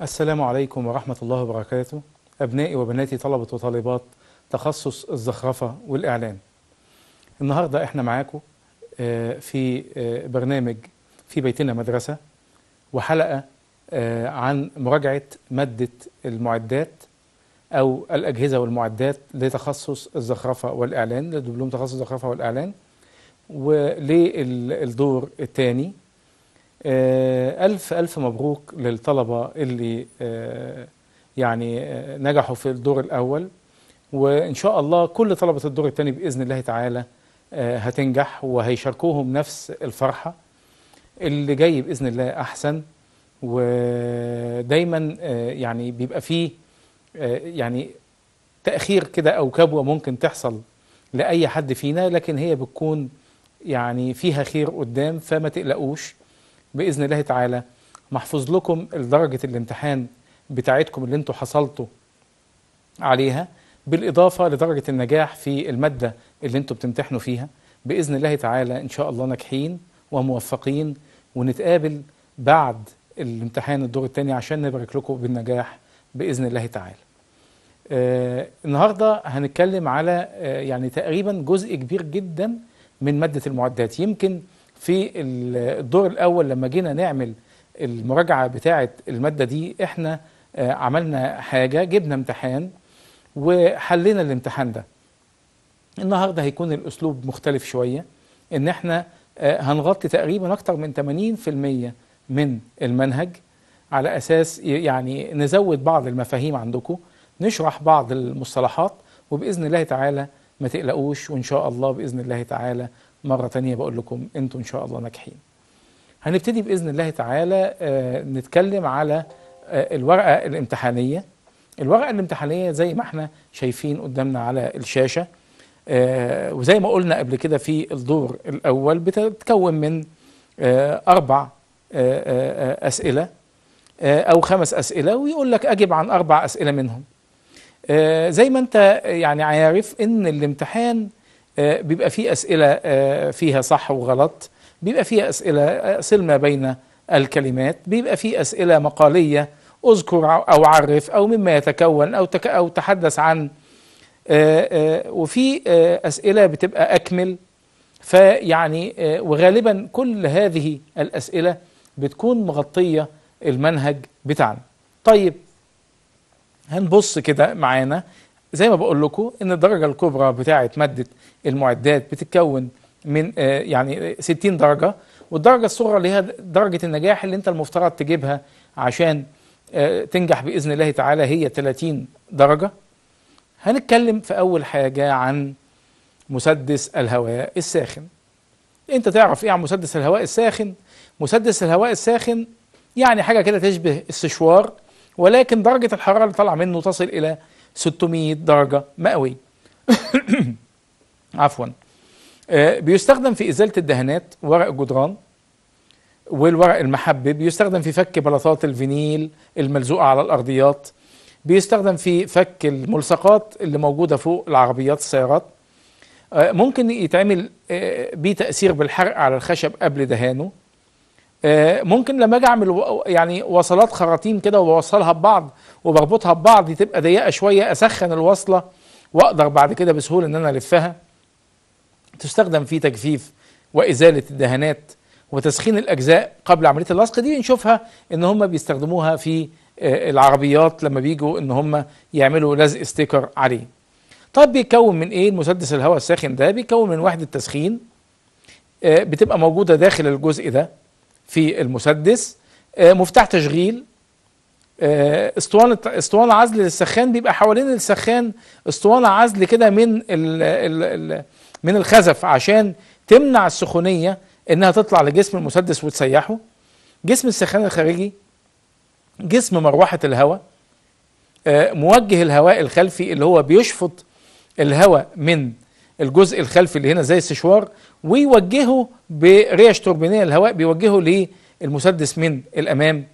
السلام عليكم ورحمة الله وبركاته أبنائي وبناتي طلبة وطالبات تخصص الزخرفة والإعلام النهاردة إحنا معاكم آه، في آه، برنامج في بيتنا مدرسة وحلقة آه، عن مراجعة مادة المعدات أو الأجهزة والمعدات لتخصص الزخرفة والإعلان لدبلوم تخصص الزخرفة والإعلان وللدور الثاني آه، ألف ألف مبروك للطلبة اللي آه، يعني آه، نجحوا في الدور الأول وإن شاء الله كل طلبة الدور الثاني بإذن الله تعالى هتنجح وهيشاركوهم نفس الفرحة اللي جاي بإذن الله أحسن ودايما يعني بيبقى فيه يعني تأخير كده أو كبوة ممكن تحصل لأي حد فينا لكن هي بتكون يعني فيها خير قدام فما تقلقوش باذن الله تعالى محفوظ لكم درجه الامتحان بتاعتكم اللي انتوا حصلتوا عليها بالاضافه لدرجه النجاح في الماده اللي انتوا بتمتحنوا فيها باذن الله تعالى ان شاء الله ناجحين وموفقين ونتقابل بعد الامتحان الدور الثاني عشان نبارك لكم بالنجاح باذن الله تعالى. آه النهارده هنتكلم على آه يعني تقريبا جزء كبير جدا من ماده المعدات يمكن في الدور الاول لما جينا نعمل المراجعه بتاعه الماده دي احنا آه، عملنا حاجه جبنا امتحان وحلينا الامتحان ده النهارده هيكون الاسلوب مختلف شويه ان احنا آه، هنغطي تقريبا اكتر من 80% من المنهج على اساس يعني نزود بعض المفاهيم عندكم نشرح بعض المصطلحات وباذن الله تعالى ما تقلقوش وان شاء الله باذن الله تعالى مرة تانية بقول لكم انتوا ان شاء الله ناجحين هنبتدي بإذن الله تعالى آه، نتكلم على آه، الورقة الامتحانية الورقة الامتحانية زي ما احنا شايفين قدامنا على الشاشة آه، وزي ما قلنا قبل كده في الدور الأول بتتكون من أربع أسئلة أو خمس أسئلة ويقول لك أجب عن أربع أسئلة منهم زي ما أنت يعني عارف إن الامتحان آه، بيبقى في أسئلة آه، فيها صح وغلط بيبقى في أسئلة سلمة آه، بين الكلمات بيبقى في أسئلة مقالية أذكر أو عرف أو مما يتكون أو أو تحدث عن وفي أسئلة بتبقى أكمل فيعني وغالبا كل هذه الأسئلة بتكون مغطية المنهج بتاعنا طيب هنبص كده معانا زي ما بقول لكم ان الدرجه الكبرى بتاعه ماده المعدات بتتكون من آه، يعني 60 درجه والدرجه الصغرى اللي هي درجه النجاح اللي انت المفترض تجيبها عشان آه، تنجح باذن الله تعالى هي 30 درجه هنتكلم في اول حاجه عن مسدس الهواء الساخن انت تعرف ايه عن مسدس الهواء الساخن مسدس الهواء الساخن يعني حاجه كده تشبه السشوار ولكن درجه الحراره اللي طالعه منه تصل الى 600 درجة مئوية عفوا آه، بيستخدم في إزالة الدهانات ورق الجدران والورق المحبب بيستخدم في فك بلاطات الفينيل الملزوقة على الأرضيات بيستخدم في فك الملصقات اللي موجودة فوق العربيات السيارات آه، ممكن يتعمل بيه آه، تأثير بالحرق على الخشب قبل دهانه ممكن لما اجي اعمل يعني وصلات خراطيم كده وبوصلها ببعض وبربطها ببعض تبقى ضيقه شويه اسخن الوصله واقدر بعد كده بسهوله ان انا الفها تستخدم في تجفيف وازاله الدهانات وتسخين الاجزاء قبل عمليه اللصق دي نشوفها ان هم بيستخدموها في آه، العربيات لما بيجوا ان هم يعملوا لزق ستيكر عليه طب بيتكون من ايه المسدس الهواء الساخن ده بيتكون من وحده تسخين آه، بتبقى موجوده داخل الجزء ده في المسدس آه، مفتاح تشغيل آه، اسطوانه اسطوانه عزل للسخان بيبقى حوالين السخان اسطوانه عزل كده من الـ الـ الـ من الخزف عشان تمنع السخونيه انها تطلع لجسم المسدس وتسيحه جسم السخان الخارجي جسم مروحه الهواء آه، موجه الهواء الخلفي اللي هو بيشفط الهواء من الجزء الخلفي اللي هنا زي السشوار ويوجهه بريش توربينيه الهواء بيوجهه للمسدس من الامام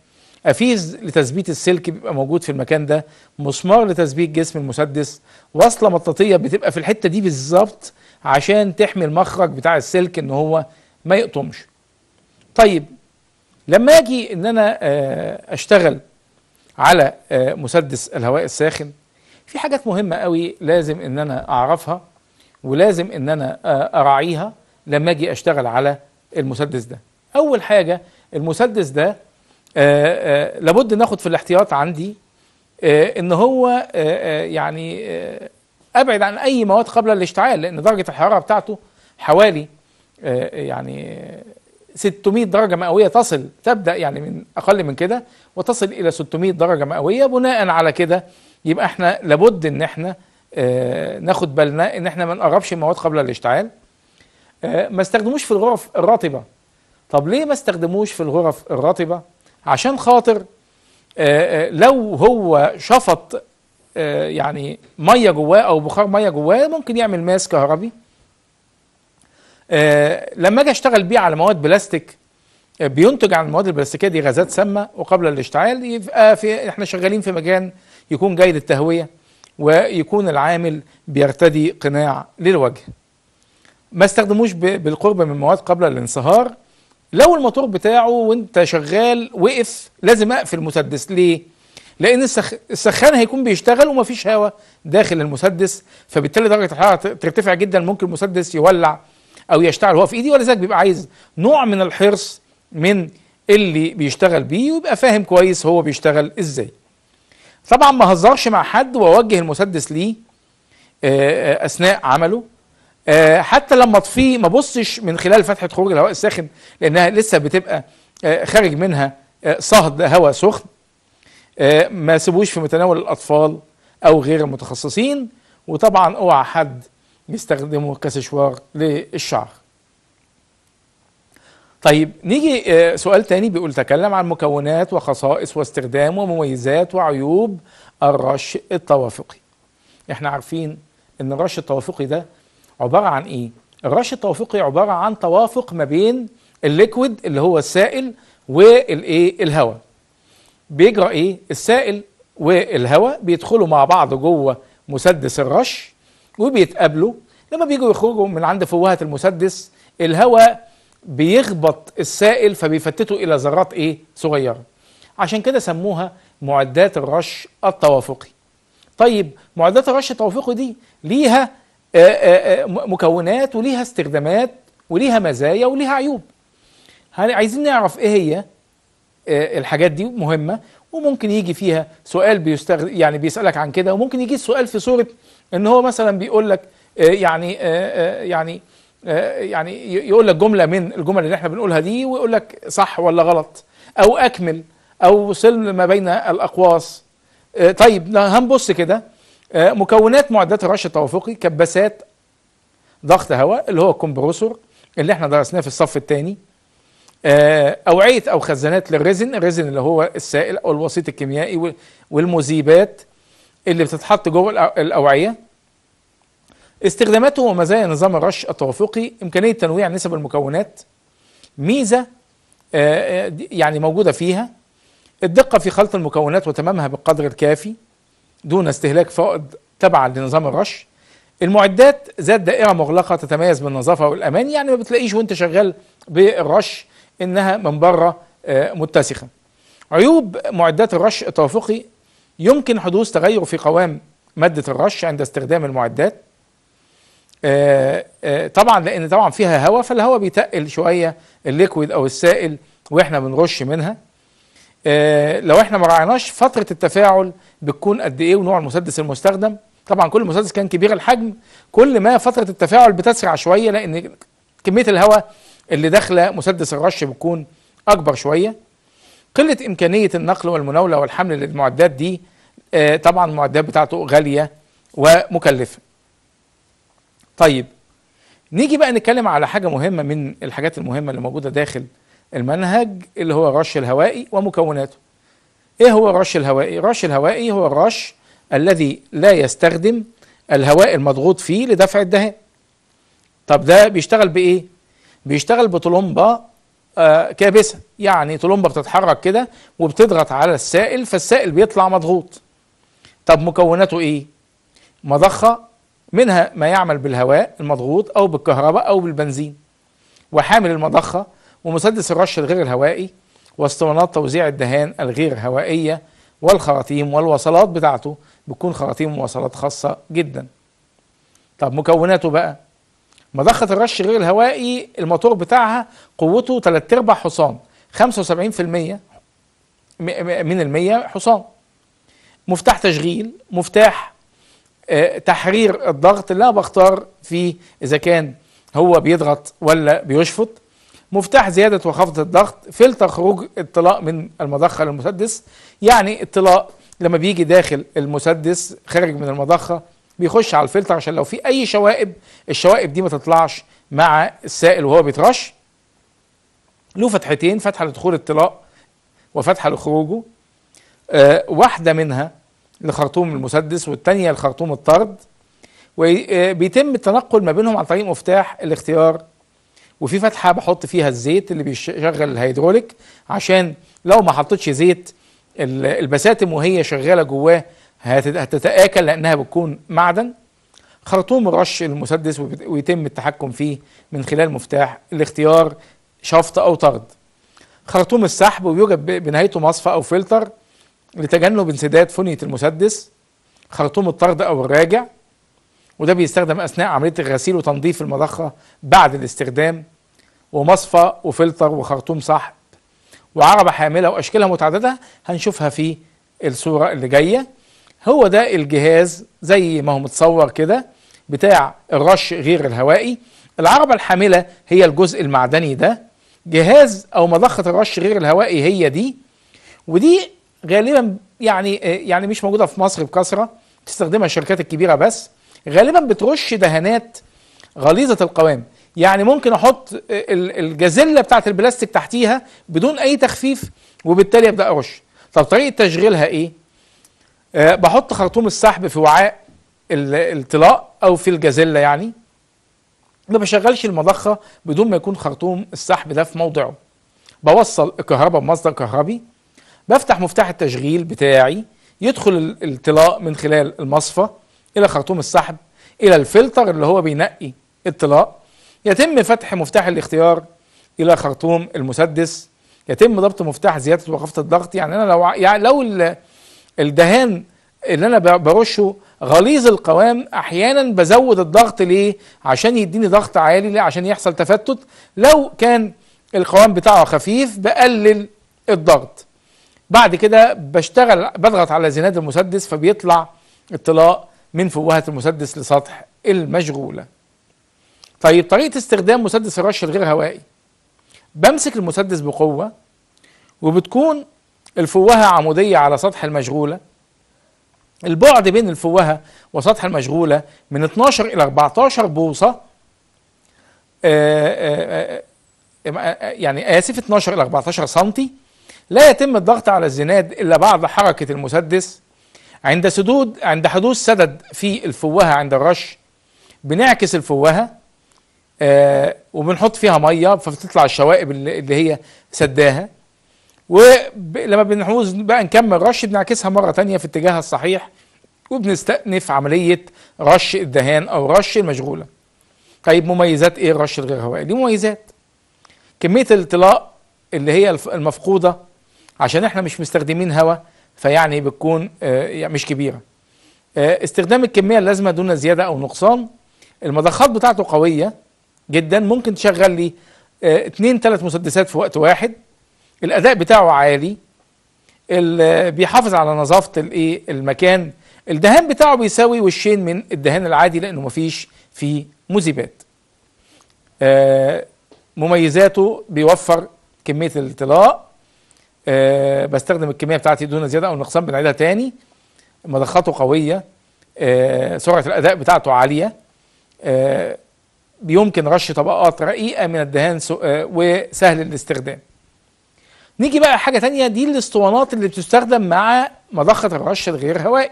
أفيز لتثبيت السلك بيبقى موجود في المكان ده مسمار لتثبيت جسم المسدس وصلة مطاطية بتبقى في الحتة دي بالظبط عشان تحمي المخرج بتاع السلك ان هو ما يقطمش طيب لما اجي ان انا آه، اشتغل على آه، مسدس الهواء الساخن في حاجات مهمة قوي لازم ان انا اعرفها ولازم ان انا آه، اراعيها لما اجي اشتغل على المسدس ده اول حاجة المسدس ده آه، آه، لابد ناخد في الاحتياط عندي آه، ان هو يعني ابعد عن اي مواد قبل الاشتعال لان درجه الحراره بتاعته حوالي يعني 600 درجه مئويه تصل تبدا يعني من اقل من كده وتصل الى 600 درجه مئويه بناء على كده يبقى احنا لابد ان احنا ناخد بالنا ان احنا ما نقربش المواد قبل الاشتعال ما استخدموش في الغرف الرطبه طب ليه ما استخدموش في الغرف الرطبه عشان خاطر آه، آه، لو هو شفط آه، يعني ميه جواه او بخار ميه جواه ممكن يعمل ماس كهربي لما اجي اشتغل بيه على مواد بلاستيك بينتج عن المواد البلاستيكيه دي غازات سامه وقبل الاشتعال يبقى في احنا شغالين في مكان يكون جيد التهويه ويكون العامل بيرتدي قناع للوجه ما استخدموش بالقرب من مواد قبل الانصهار لو الموتور بتاعه وانت شغال وقف لازم اقفل المسدس ليه لان السخان هيكون بيشتغل ومفيش هواء داخل المسدس فبالتالي درجه الحراره ترتفع جدا ممكن المسدس يولع او يشتعل هو في ايدي ولذلك بيبقى عايز نوع من الحرص من اللي بيشتغل بيه ويبقى فاهم كويس هو بيشتغل ازاي طبعا ما هزرش مع حد واوجه المسدس ليه اثناء عمله آه، حتى لما اطفيه ما بصش من خلال فتحه خروج الهواء الساخن لانها لسه بتبقى آه، خارج منها آه، صهد هواء سخن ما سيبوش في متناول الاطفال او غير المتخصصين وطبعا اوعى حد يستخدمه كسشوار للشعر طيب نيجي سؤال تاني بيقول تكلم عن مكونات وخصائص واستخدام ومميزات وعيوب الرش التوافقي احنا عارفين ان الرش التوافقي ده عباره عن ايه؟ الرش التوافقي عباره عن توافق ما بين الليكويد اللي هو السائل والايه؟ الهواء. بيجرى ايه؟ السائل والهواء بيدخلوا مع بعض جوه مسدس الرش وبيتقابلوا لما بيجوا يخرجوا من عند فوهة المسدس الهواء بيخبط السائل فبيفتته الى ذرات ايه؟ صغيره. عشان كده سموها معدات الرش التوافقي. طيب معدات الرش التوافقي دي ليها آه، آه، آه، مكونات وليها استخدامات وليها مزايا وليها عيوب عايزين نعرف ايه هي الحاجات دي مهمه وممكن يجي فيها سؤال بيستغل يعني بيسالك عن كده وممكن يجي السؤال في صوره ان هو مثلا بيقول لك يعني يعني يعني يقول لك جمله من الجمل اللي احنا بنقولها دي ويقول لك صح ولا غلط او اكمل او سلم ما بين الاقواس طيب هنبص كده آه، مكونات معدات الرش التوافقي كباسات ضغط هواء اللي هو الكمبروسور اللي احنا درسناه في الصف الثاني آه، اوعيه او خزانات للريزن الريزن اللي هو السائل او الوسيط الكيميائي والمذيبات اللي بتتحط جوه الاوعيه استخداماته ومزايا نظام الرش التوافقي امكانيه تنويع نسب المكونات ميزه آه، يعني موجوده فيها الدقه في خلط المكونات وتمامها بالقدر الكافي دون استهلاك فائض تبعا لنظام الرش المعدات ذات دائره مغلقه تتميز بالنظافه والامان يعني ما بتلاقيش وانت شغال بالرش انها من بره آه، متسخه عيوب معدات الرش التوافقي يمكن حدوث تغير في قوام ماده الرش عند استخدام المعدات آه، آه، طبعا لان طبعا فيها هواء فالهواء بيتقل شويه الليكويد او السائل واحنا بنرش منها آه، لو احنا ما راعيناش فتره التفاعل بتكون قد ايه ونوع المسدس المستخدم طبعا كل مسدس كان كبير الحجم كل ما فتره التفاعل بتسرع شويه لان كميه الهواء اللي داخله مسدس الرش بتكون اكبر شويه قله امكانيه النقل والمناوله والحمل للمعدات دي آه، طبعا المعدات بتاعته غاليه ومكلفه طيب نيجي بقى نتكلم على حاجه مهمه من الحاجات المهمه اللي موجوده داخل المنهج اللي هو الرش الهوائي ومكوناته ايه هو الرش الهوائي الرش الهوائي هو الرش الذي لا يستخدم الهواء المضغوط فيه لدفع الدهان طب ده بيشتغل بايه بيشتغل بطلمبه آه كابسه يعني طلمبه بتتحرك كده وبتضغط على السائل فالسائل بيطلع مضغوط طب مكوناته ايه مضخه منها ما يعمل بالهواء المضغوط او بالكهرباء او بالبنزين وحامل المضخه ومسدس الرش الغير الهوائي واسطوانات توزيع الدهان الغير هوائية والخراطيم والوصلات بتاعته بتكون خراطيم ووصلات خاصة جدا طب مكوناته بقى مضخة الرش غير الهوائي الموتور بتاعها قوته 3 ارباع حصان 75% من المية حصان مفتاح تشغيل مفتاح آه، تحرير الضغط اللي انا بختار فيه اذا كان هو بيضغط ولا بيشفط مفتاح زيادة وخفض الضغط فلتر خروج الطلاء من المضخة للمسدس يعني الطلاء لما بيجي داخل المسدس خارج من المضخة بيخش على الفلتر عشان لو في أي شوائب الشوائب دي ما تطلعش مع السائل وهو بيترش له فتحتين فتحة لدخول الطلاء وفتحة لخروجه آه واحدة منها لخرطوم المسدس والتانية لخرطوم الطرد وبيتم آه، التنقل ما بينهم عن طريق مفتاح الاختيار وفي فتحه بحط فيها الزيت اللي بيشغل الهيدروليك عشان لو ما حطيتش زيت البساتم وهي شغاله جواه هتتاكل لانها بتكون معدن خرطوم رش المسدس ويتم التحكم فيه من خلال مفتاح الاختيار شفط او طرد خرطوم السحب ويوجد بنهايته مصفى او فلتر لتجنب انسداد فنية المسدس خرطوم الطرد او الراجع وده بيستخدم أثناء عملية الغسيل وتنظيف المضخة بعد الاستخدام ومصفى وفلتر وخرطوم سحب وعربة حاملة وأشكالها متعددة هنشوفها في الصورة اللي جاية هو ده الجهاز زي ما هو متصور كده بتاع الرش غير الهوائي العربة الحاملة هي الجزء المعدني ده جهاز أو مضخة الرش غير الهوائي هي دي ودي غالبا يعني يعني مش موجودة في مصر بكثرة تستخدمها الشركات الكبيرة بس غالبا بترش دهانات غليظه القوام يعني ممكن احط الجازيلا بتاعه البلاستيك تحتيها بدون اي تخفيف وبالتالي ابدا ارش طب طريقه تشغيلها ايه أه بحط خرطوم السحب في وعاء الطلاء او في الجازيلا يعني ما بشغلش المضخه بدون ما يكون خرطوم السحب ده في موضعه بوصل الكهرباء بمصدر كهربي بفتح مفتاح التشغيل بتاعي يدخل الطلاء من خلال المصفى الى خرطوم السحب الى الفلتر اللي هو بينقي الطلاء يتم فتح مفتاح الاختيار الى خرطوم المسدس يتم ضبط مفتاح زياده وقفه الضغط يعني انا لو يعني لو الدهان اللي انا برشه غليظ القوام احيانا بزود الضغط ليه عشان يديني ضغط عالي ليه عشان يحصل تفتت لو كان القوام بتاعه خفيف بقلل الضغط بعد كده بشتغل بضغط على زناد المسدس فبيطلع الطلاء من فوهة المسدس لسطح المشغولة طيب طريقة استخدام مسدس الرش الغير هوائي بمسك المسدس بقوة وبتكون الفوهة عمودية على سطح المشغولة البعد بين الفوهة وسطح المشغولة من 12 إلى 14 بوصة آآ آه، آآ آه، آه، يعني آسف 12 إلى 14 سنتي لا يتم الضغط على الزناد إلا بعد حركة المسدس عند سدود عند حدوث سدد في الفوهة عند الرش بنعكس الفوهة آه وبنحط فيها مية فبتطلع الشوائب اللي هي سداها ولما بنحوز بقى نكمل رش بنعكسها مرة تانية في اتجاهها الصحيح وبنستأنف عملية رش الدهان أو رش المشغولة طيب مميزات إيه الرش الغير هوائي؟ دي مميزات كمية الطلاء اللي هي المفقودة عشان احنا مش مستخدمين هواء فيعني بتكون آه، يعني مش كبيرة آه، استخدام الكمية اللازمة دون زيادة أو نقصان المضخات بتاعته قوية جدا ممكن تشغل لي آه، اتنين تلات مسدسات في وقت واحد الأداء بتاعه عالي بيحافظ على نظافة الايه المكان الدهان بتاعه بيساوي وشين من الدهان العادي لأنه مفيش فيه مذيبات مميزاته بيوفر كمية الطلاء أه بستخدم الكميه بتاعتي دون زياده او نقصان بنعيدها تاني مضخاته قويه أه سرعه الاداء بتاعته عاليه أه بيمكن رش طبقات رقيقه من الدهان آه، وسهل الاستخدام نيجي بقى حاجه تانية دي الاسطوانات اللي بتستخدم مع مضخه الرش الغير هوائي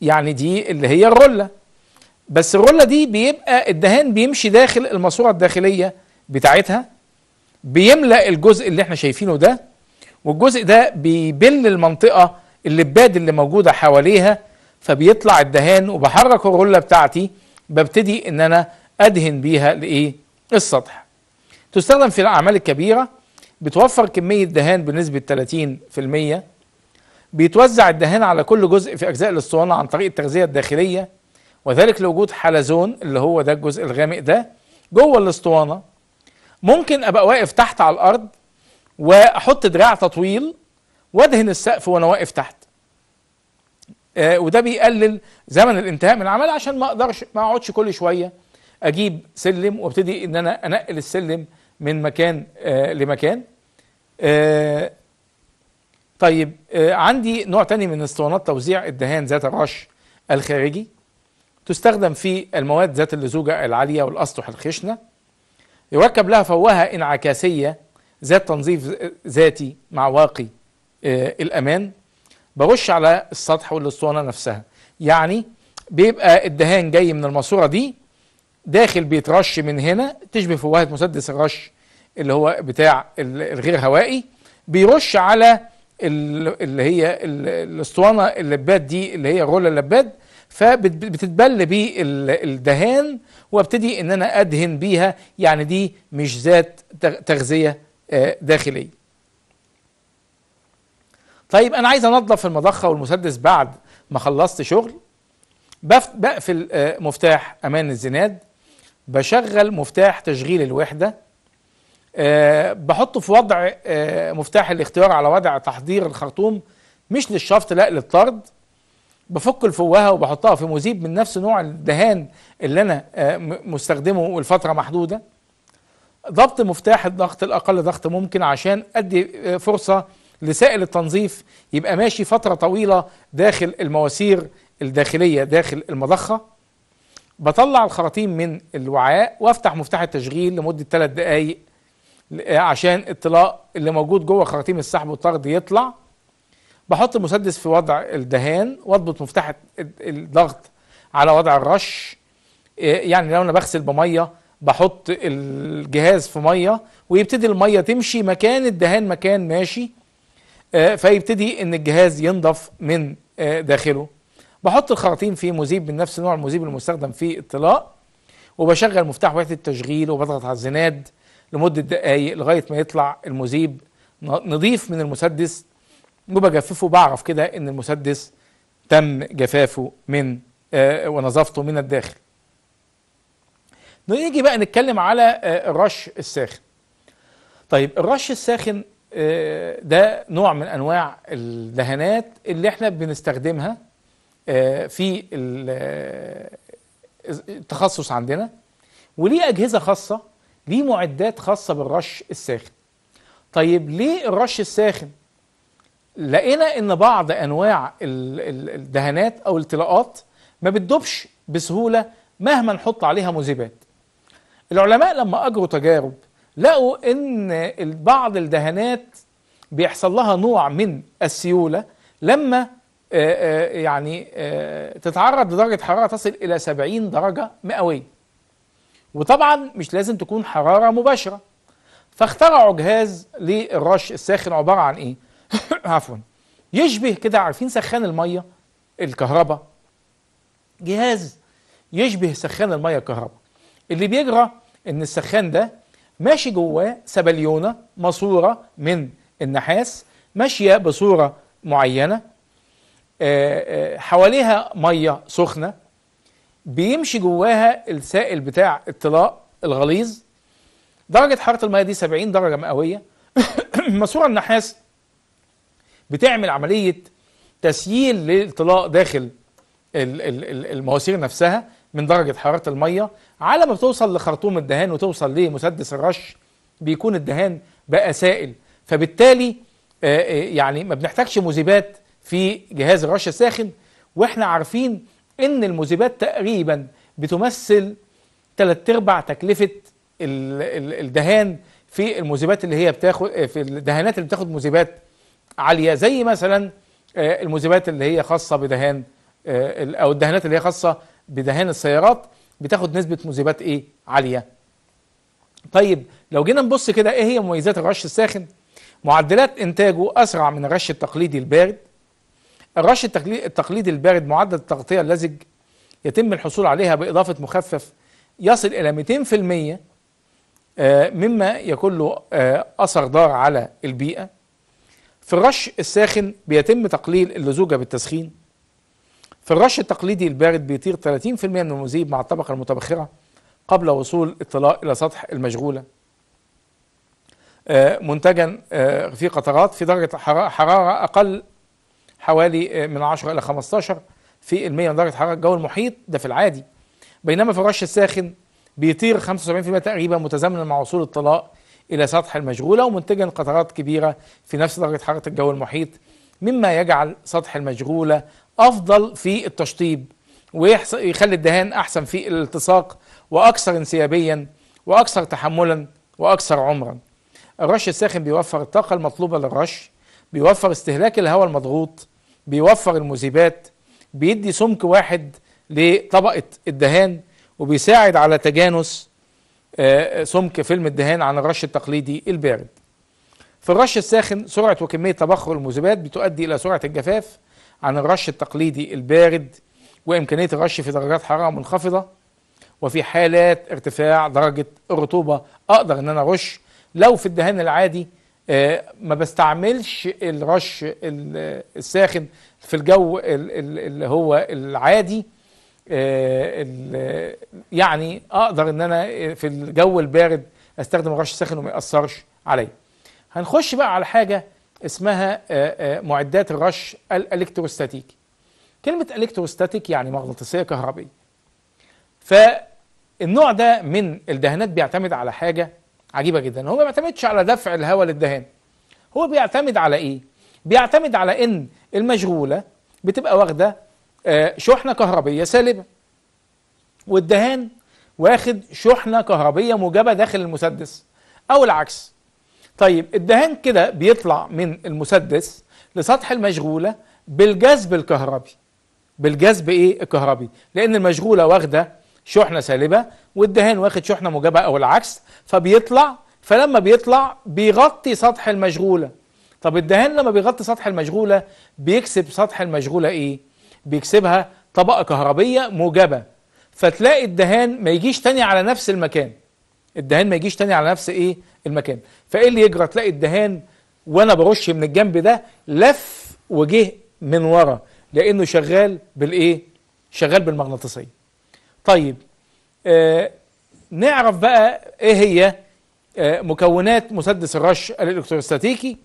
يعني دي اللي هي الروله بس الروله دي بيبقى الدهان بيمشي داخل الماسوره الداخليه بتاعتها بيملا الجزء اللي احنا شايفينه ده والجزء ده بيبل المنطقه اللباد اللي موجوده حواليها فبيطلع الدهان وبحرك الروله بتاعتي ببتدي ان انا ادهن بيها لايه السطح تستخدم في الاعمال الكبيره بتوفر كميه دهان بنسبه 30% بيتوزع الدهان على كل جزء في اجزاء الاسطوانه عن طريق التغذيه الداخليه وذلك لوجود حلزون اللي هو ده الجزء الغامق ده جوه الاسطوانه ممكن ابقى واقف تحت على الارض واحط دراع تطويل وادهن السقف وانا واقف تحت آه وده بيقلل زمن الانتهاء من العمل عشان ما اقدرش ما اقعدش كل شويه اجيب سلم وابتدي ان انا انقل السلم من مكان آه لمكان آه طيب آه، عندي نوع تاني من اسطوانات توزيع الدهان ذات الرش الخارجي تستخدم في المواد ذات اللزوجة العالية والأسطح الخشنة يركب لها فوهة انعكاسية ذات تنظيف ذاتي مع واقي آه، الأمان برش على السطح والاسطوانة نفسها يعني بيبقى الدهان جاي من الماسورة دي داخل بيترش من هنا تشبه فوهة مسدس الرش اللي هو بتاع الغير هوائي بيرش على اللي هي الاسطوانه اللبات دي اللي هي رول اللبات فبتتبل بالدهان وابتدي ان انا ادهن بيها يعني دي مش ذات تغذيه آه، داخليه طيب انا عايز انظف المضخه والمسدس بعد ما خلصت شغل بقفل آه، مفتاح امان الزناد بشغل مفتاح تشغيل الوحده آه، بحطه في وضع مفتاح الاختيار على وضع تحضير الخرطوم مش للشفط لا للطرد بفك الفوهه وبحطها في مزيب من نفس نوع الدهان اللي انا آه، مستخدمه والفترة محدوده ضبط مفتاح الضغط الاقل ضغط ممكن عشان ادي آه، فرصه لسائل التنظيف يبقى ماشي فتره طويله داخل المواسير الداخليه داخل المضخه بطلع الخراطيم من الوعاء وافتح مفتاح التشغيل لمده 3 دقائق آه، عشان الطلاء اللي موجود جوه خراطيم السحب والطرد يطلع بحط المسدس في وضع الدهان واضبط مفتاح الضغط على وضع الرش إيه، يعني لو انا بغسل بميه بحط الجهاز في ميه ويبتدي الميه تمشي مكان الدهان مكان ماشي إيه، فيبتدي ان الجهاز ينضف من إيه، داخله بحط الخراطيم في مذيب من نفس نوع المذيب المستخدم في الطلاء وبشغل مفتاح وحده التشغيل وبضغط على الزناد لمده دقائق لغايه ما يطلع المذيب نظيف من المسدس وبجففه بعرف كده ان المسدس تم جفافه من آه ونظافته من الداخل نيجي بقى نتكلم على آه الرش الساخن طيب الرش الساخن آه ده نوع من انواع الدهانات اللي احنا بنستخدمها آه، في آه، التخصص عندنا وليه اجهزه خاصه ليه معدات خاصه بالرش الساخن طيب ليه الرش الساخن لقينا ان بعض انواع الدهانات او الطلاءات ما بتدوبش بسهوله مهما نحط عليها مذيبات العلماء لما اجروا تجارب لقوا ان بعض الدهانات بيحصل لها نوع من السيوله لما آه، آه، يعني آه، تتعرض لدرجه حراره تصل الى 70 درجه مئويه وطبعا مش لازم تكون حراره مباشره فاخترعوا جهاز للرش الساخن عباره عن ايه عفوا يشبه كده عارفين سخان الميه الكهرباء جهاز يشبه سخان الميه الكهرباء اللي بيجرى ان السخان ده ماشي جواه سبليونه ماسوره من النحاس ماشيه بصوره معينه آه، آه، حواليها ميه سخنه بيمشي جواها السائل بتاع الطلاء الغليظ درجه حراره الميه دي 70 درجه مئويه ماسوره النحاس بتعمل عمليه تسييل للطلاء داخل المواسير نفسها من درجه حراره الميه على ما بتوصل لخرطوم الدهان وتوصل لمسدس الرش بيكون الدهان بقى سائل فبالتالي آه، آه، يعني ما بنحتاجش مذيبات في جهاز الرش الساخن واحنا عارفين ان المذيبات تقريبا بتمثل ثلاث ارباع تكلفه الدهان في المذيبات اللي هي بتاخد آه، في الدهانات اللي بتاخد مذيبات عاليه زي مثلا آه، المذيبات اللي هي خاصه بدهان آه، او الدهانات اللي هي خاصه بدهان السيارات بتاخد نسبه مذيبات ايه عاليه طيب لو جينا نبص كده ايه هي مميزات الرش الساخن معدلات انتاجه اسرع من الرش التقليدي البارد الرش التقليدي البارد معدل التغطيه اللزج يتم الحصول عليها باضافه مخفف يصل الى 200% آه، مما يكون له اثر ضار على البيئه في الرش الساخن بيتم تقليل اللزوجة بالتسخين في الرش التقليدي البارد بيطير 30% من المذيب مع الطبقة المتبخرة قبل وصول الطلاء إلى سطح المشغولة آه، منتجا آه، في قطرات في درجة حرارة أقل حوالي آه، من 10 إلى 15 في المية من درجة حرارة الجو المحيط ده في العادي بينما في الرش الساخن بيطير 75% تقريبا متزامنا مع وصول الطلاء إلى سطح المشغولة ومنتجا قطرات كبيرة في نفس درجة حرارة الجو المحيط مما يجعل سطح المشغولة أفضل في التشطيب ويخلي الدهان أحسن في الالتصاق وأكثر انسيابيا وأكثر تحملا وأكثر عمرا الرش الساخن بيوفر الطاقة المطلوبة للرش بيوفر استهلاك الهواء المضغوط بيوفر المذيبات بيدي سمك واحد لطبقة الدهان وبيساعد على تجانس سمك فيلم الدهان عن الرش التقليدي البارد في الرش الساخن سرعة وكمية تبخر الموزبات بتؤدي إلى سرعة الجفاف عن الرش التقليدي البارد وإمكانية الرش في درجات حرارة منخفضة وفي حالات ارتفاع درجة الرطوبة أقدر إن أنا أرش لو في الدهان العادي آه، ما بستعملش الرش الساخن في الجو اللي هو العادي آه، آه، يعني اقدر ان انا في الجو البارد استخدم الرش الساخن وما ياثرش عليا هنخش بقى على حاجه اسمها آه، معدات الرش الالكتروستاتيكي كلمه الكتروستاتيك يعني مغناطيسيه كهربيه فالنوع ده من الدهانات بيعتمد على حاجه عجيبه جدا هو ما بيعتمدش على دفع الهواء للدهان هو بيعتمد على ايه بيعتمد على ان المشغوله بتبقى واخده آه، شحنه كهربيه سالبه والدهان واخد شحنه كهربيه موجبه داخل المسدس او العكس طيب الدهان كده بيطلع من المسدس لسطح المشغوله بالجذب الكهربي بالجذب ايه الكهربي لان المشغوله واخده شحنه سالبه والدهان واخد شحنه موجبه او العكس فبيطلع فلما بيطلع بيغطي سطح المشغوله طب الدهان لما بيغطي سطح المشغوله بيكسب سطح المشغوله ايه بيكسبها طبقة كهربية موجبة فتلاقي الدهان ما يجيش تاني على نفس المكان الدهان ما يجيش تاني على نفس ايه المكان فايه اللي يجرى تلاقي الدهان وانا برش من الجنب ده لف وجه من ورا لانه شغال بالايه شغال بالمغناطيسيه طيب آه نعرف بقى ايه هي آه مكونات مسدس الرش الالكتروستاتيكي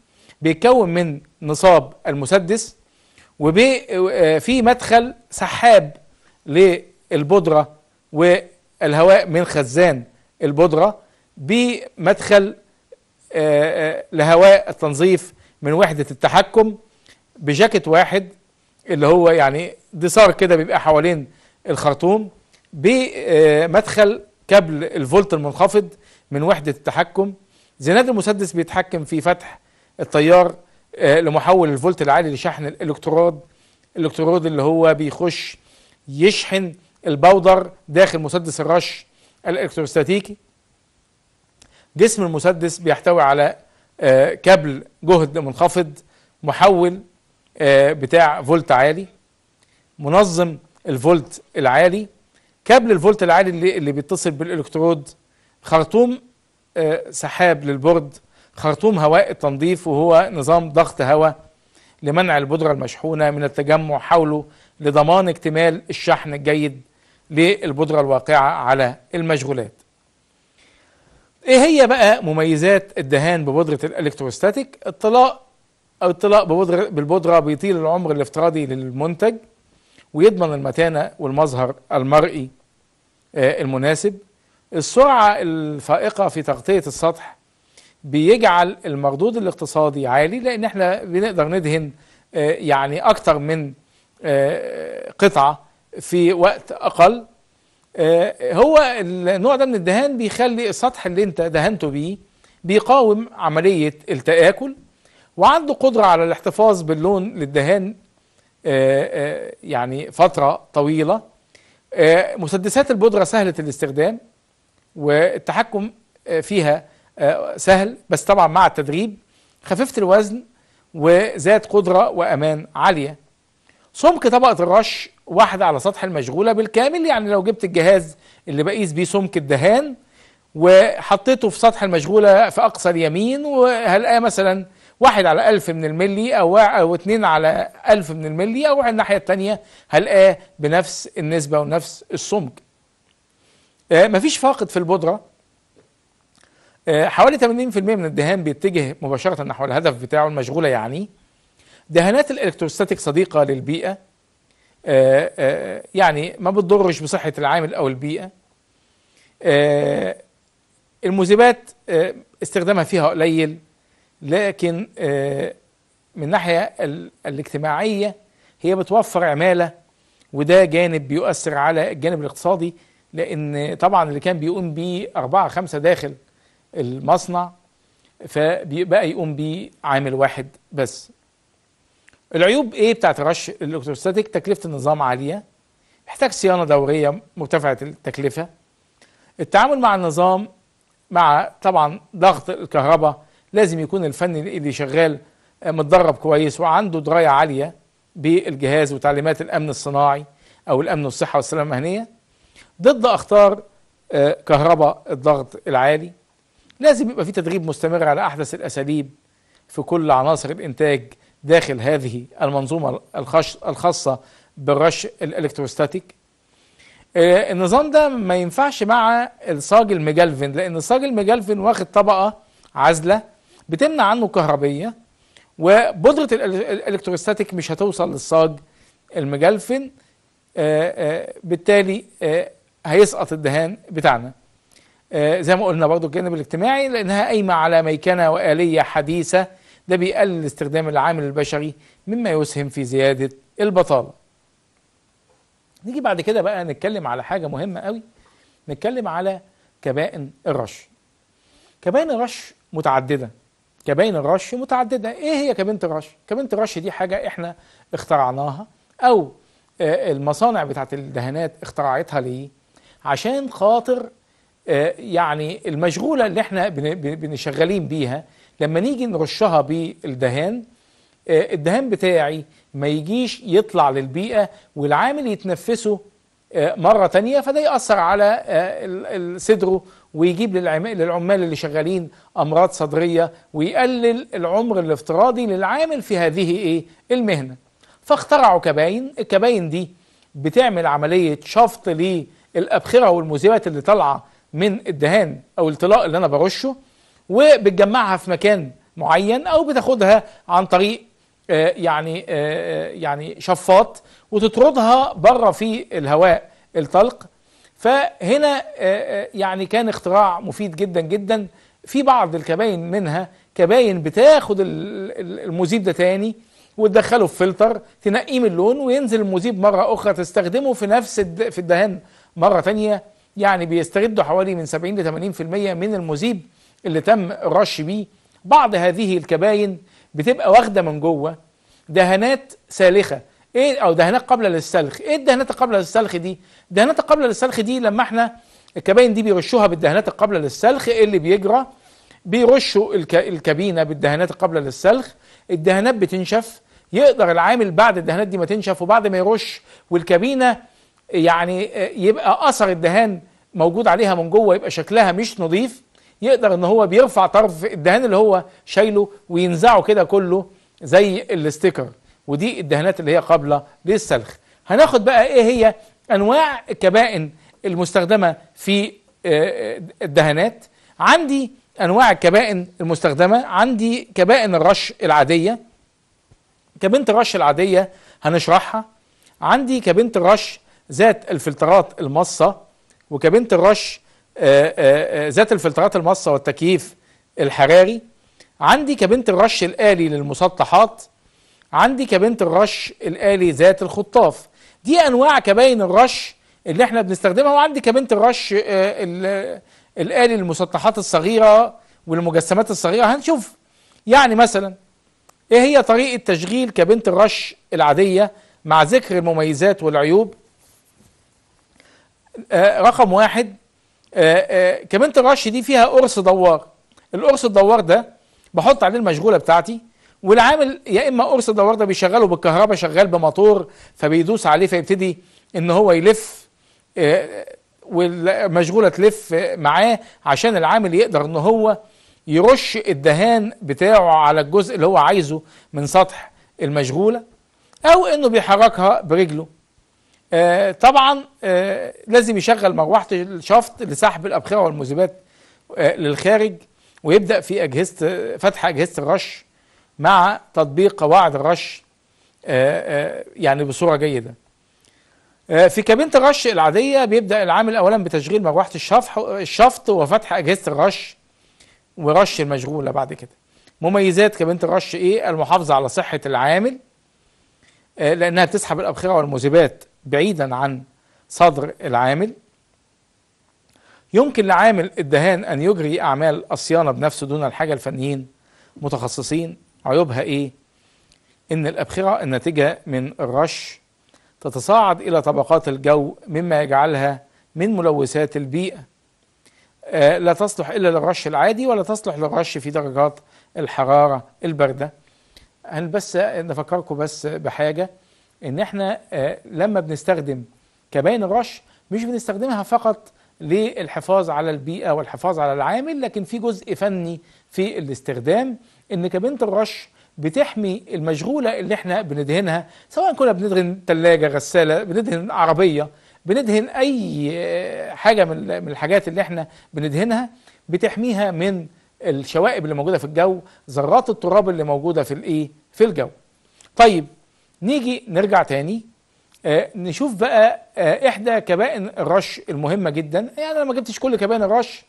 بيتكون من نصاب المسدس وفي آه، مدخل سحاب للبودرة والهواء من خزان البودرة بمدخل آه، آه، لهواء التنظيف من وحدة التحكم بجاكيت واحد اللي هو يعني دثار كده بيبقى حوالين الخرطوم بمدخل كابل الفولت المنخفض من وحدة التحكم زناد المسدس بيتحكم في فتح التيار آه، لمحول الفولت العالي لشحن الالكترود الالكترود اللي هو بيخش يشحن الباودر داخل مسدس الرش الالكتروستاتيكي جسم المسدس بيحتوي على آه، كابل جهد منخفض محول آه، بتاع فولت عالي منظم الفولت العالي كابل الفولت العالي اللي, اللي بيتصل بالالكترود خرطوم سحاب للبورد خرطوم هواء التنظيف وهو نظام ضغط هواء لمنع البودرة المشحونة من التجمع حوله لضمان اكتمال الشحن الجيد للبودرة الواقعة على المشغولات ايه هي بقى مميزات الدهان ببودرة الالكتروستاتيك الطلاء او الطلاء ببودرة بالبودرة بيطيل العمر الافتراضي للمنتج ويضمن المتانة والمظهر المرئي آه، المناسب السرعة الفائقة في تغطية السطح بيجعل المردود الاقتصادي عالي لان احنا بنقدر ندهن آه، يعني اكتر من آه، قطعه في وقت اقل آه، هو النوع ده من الدهان بيخلي السطح اللي انت دهنته بيه بيقاوم عمليه التاكل وعنده قدره على الاحتفاظ باللون للدهان يعني فتره طويله مسدسات البودره سهله الاستخدام والتحكم فيها آه، سهل بس طبعا مع التدريب خففت الوزن وزاد قدرة وأمان عالية سمك طبقة الرش واحدة على سطح المشغولة بالكامل يعني لو جبت الجهاز اللي بقيس بيه سمك الدهان وحطيته في سطح المشغولة في أقصى اليمين وهلقاه مثلا واحد على ألف من الملي أو, أو اتنين على ألف من الملي أو على الناحية التانية هلقاه بنفس النسبة ونفس السمك آه، مفيش فاقد في البودرة آه، حوالي 80% من الدهان بيتجه مباشرة نحو الهدف بتاعه المشغولة يعني دهانات الإلكتروستاتيك صديقة للبيئة آه، آه، يعني ما بتضرش بصحة العامل أو البيئة المذيبات استخدامها فيها قليل لكن من الناحية الاجتماعية هي بتوفر عمالة وده جانب بيؤثر على الجانب الاقتصادي لأن طبعا اللي كان بيقوم بيه أربعة خمسة داخل المصنع فبيبقى يقوم بيه عامل واحد بس العيوب ايه بتاعت رش الالكتروستاتيك تكلفه النظام عاليه محتاج صيانه دوريه مرتفعه التكلفه التعامل مع النظام مع طبعا ضغط الكهرباء لازم يكون الفني اللي شغال متدرب كويس وعنده درايه عاليه بالجهاز وتعليمات الامن الصناعي او الامن والصحه والسلامه المهنيه ضد اخطار آه، كهرباء الضغط العالي لازم يبقى في تدريب مستمر على احدث الاساليب في كل عناصر الانتاج داخل هذه المنظومه الخاصه بالرش الالكتروستاتيك آه، النظام ده ما ينفعش مع الصاج المجلفن لان الصاج المجلفن واخد طبقه عازله بتمنع عنه كهربيه وبودره الالكتروستاتيك مش هتوصل للصاج المجلفن آه، آه، بالتالي هيسقط الدهان بتاعنا آه، زي ما قلنا برضو الجانب الاجتماعي لانها قايمه على ميكنه واليه حديثه ده بيقلل استخدام العامل البشري مما يسهم في زياده البطاله. نيجي بعد كده بقى نتكلم على حاجه مهمه قوي نتكلم على كبائن الرش. كبائن الرش متعدده. كبائن الرش متعدده، ايه هي كبينه الرش؟ كبينه الرش دي حاجه احنا اخترعناها او آه، المصانع بتاعت الدهانات اخترعتها ليه؟ عشان خاطر آه، يعني المشغولة اللي احنا بنشغلين بيها لما نيجي نرشها بالدهان آه، الدهان بتاعي ما يجيش يطلع للبيئة والعامل يتنفسه آه، مرة تانية فده يأثر على صدره ويجيب للعمال اللي شغالين أمراض صدرية ويقلل العمر الافتراضي للعامل في هذه إيه المهنة فاخترعوا كباين الكباين دي بتعمل عملية شفط للأبخرة والمذيبات اللي طالعة من الدهان او الطلاء اللي انا برشه وبتجمعها في مكان معين او بتاخدها عن طريق آه، يعني آه، آه، يعني شفاط وتطردها بره في الهواء الطلق فهنا يعني كان اختراع مفيد جدا جدا في بعض الكباين منها كباين بتاخد المذيب ده تاني وتدخله في فلتر تنقيه من اللون وينزل المذيب مره اخرى تستخدمه في نفس في الدهان مره تانيه يعني بيستردوا حوالي من 70 ل 80% من المذيب اللي تم الرش بيه بعض هذه الكباين بتبقى واخده من جوه دهانات سالخه ايه او دهانات قابله للسلخ ايه الدهانات القابله للسلخ دي الدهانات القابله للسلخ دي لما احنا الكباين دي بيرشوها بالدهانات القابله للسلخ ايه اللي بيجرى بيرشوا الك... الكابينه بالدهانات القابله للسلخ الدهانات بتنشف يقدر العامل بعد الدهانات دي ما تنشف وبعد ما يرش والكابينه يعني آه، يبقى اثر الدهان موجود عليها من جوه يبقى شكلها مش نظيف يقدر ان هو بيرفع طرف الدهان اللي هو شايله وينزعه كده كله زي الاستيكر ودي الدهانات اللي هي قابله للسلخ هناخد بقى ايه هي انواع الكبائن المستخدمه في آه، آه، الدهانات عندي انواع الكبائن المستخدمه عندي كبائن الرش العاديه كبنت الرش العاديه هنشرحها عندي كبنت الرش ذات الفلترات المصة وكابينة الرش آه، آه، آه، ذات الفلترات المصة والتكييف الحراري عندي كابينة الرش الآلي للمسطحات عندي كابينة الرش الآلي ذات الخطاف دي أنواع كباين الرش اللي احنا بنستخدمها وعندي كابينة الرش الآلي للمسطحات الصغيرة والمجسمات الصغيرة هنشوف يعني مثلا ايه هي طريقة تشغيل كابينة الرش العادية مع ذكر المميزات والعيوب آه، رقم واحد كمينة آه، الرش آه، دي فيها قرص دوار القرص الدوار ده بحط عليه المشغولة بتاعتي والعامل يا اما قرص الدوار ده بيشغله بالكهرباء شغال بموتور فبيدوس عليه فيبتدي ان هو يلف والمشغولة تلف معاه عشان العامل يقدر ان هو يرش الدهان بتاعه على الجزء اللي هو عايزه من سطح المشغولة او انه بيحركها برجله آه، طبعا آه، لازم يشغل مروحه الشفط لسحب الابخره والمذيبات آه، للخارج ويبدا في اجهزه فتح اجهزه الرش مع تطبيق قواعد الرش يعني بصوره جيده في كابينة الرش العادية بيبدأ العامل أولا بتشغيل مروحة الشفط وفتح أجهزة الرش ورش المشغولة بعد كده مميزات كابينة الرش إيه المحافظة على صحة العامل آه، لأنها بتسحب الأبخرة والمذيبات بعيدا عن صدر العامل يمكن لعامل الدهان أن يجري أعمال الصيانة بنفسه دون الحاجة لفنيين متخصصين عيوبها إيه؟ إن الأبخرة الناتجة من الرش تتصاعد إلى طبقات الجو مما يجعلها من ملوثات البيئة آه، لا تصلح إلا للرش العادي ولا تصلح للرش في درجات الحرارة الباردة انا بس نفكركم بس بحاجه ان احنا آه، لما بنستخدم كباين الرش مش بنستخدمها فقط للحفاظ على البيئه والحفاظ على العامل لكن في جزء فني في الاستخدام ان كابينه الرش بتحمي المشغوله اللي احنا بندهنها سواء كنا بندهن ثلاجه غساله بندهن عربيه بندهن اي آه، حاجه من الحاجات اللي احنا بندهنها بتحميها من الشوائب اللي موجوده في الجو ذرات التراب اللي موجوده في الايه في الجو طيب نيجي نرجع تاني آه نشوف بقى آه احدى كبائن الرش المهمه جدا يعني انا ما جبتش كل كبائن الرش